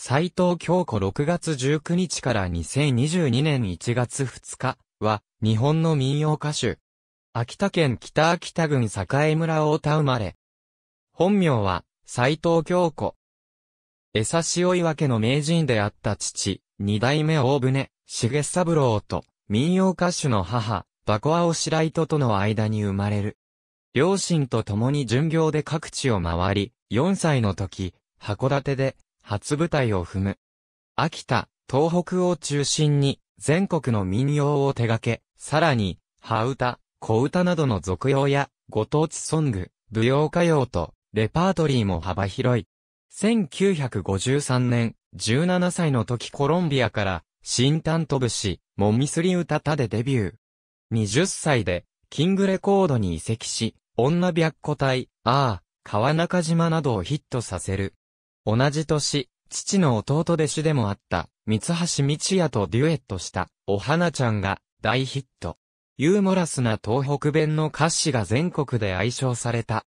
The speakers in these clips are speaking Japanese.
斎藤京子6月19日から2022年1月2日は、日本の民謡歌手。秋田県北秋田郡栄村大田生まれ。本名は、斎藤京子。江差追分の名人であった父、二代目大船、重三郎と、民謡歌手の母、バコアオシライトとの間に生まれる。両親と共に巡業で各地を回り、4歳の時、函館で初舞台を踏む。秋田、東北を中心に全国の民謡を手掛け、さらに、葉歌、小歌などの俗謡やご当地ソング、舞踊歌謡とレパートリーも幅広い。1953年、17歳の時コロンビアから新担当部し、もみすり歌たでデビュー。20歳で、キングレコードに移籍し、女白虎隊、ああ、川中島などをヒットさせる。同じ年、父の弟弟子でもあった、三橋道也とデュエットした、お花ちゃんが大ヒット。ユーモラスな東北弁の歌詞が全国で愛称された。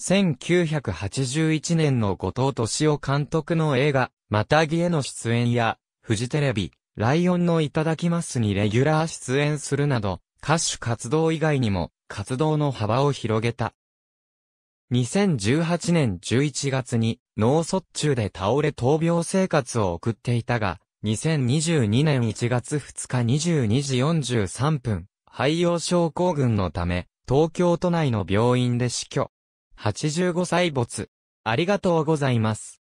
1981年の後藤敏夫監督の映画、またぎへの出演や、フジテレビ、ライオンのいただきますにレギュラー出演するなど、歌手活動以外にも、活動の幅を広げた。2018年11月に、脳卒中で倒れ闘病生活を送っていたが、2022年1月2日22時43分、肺葉症候群のため、東京都内の病院で死去。85歳没。ありがとうございます。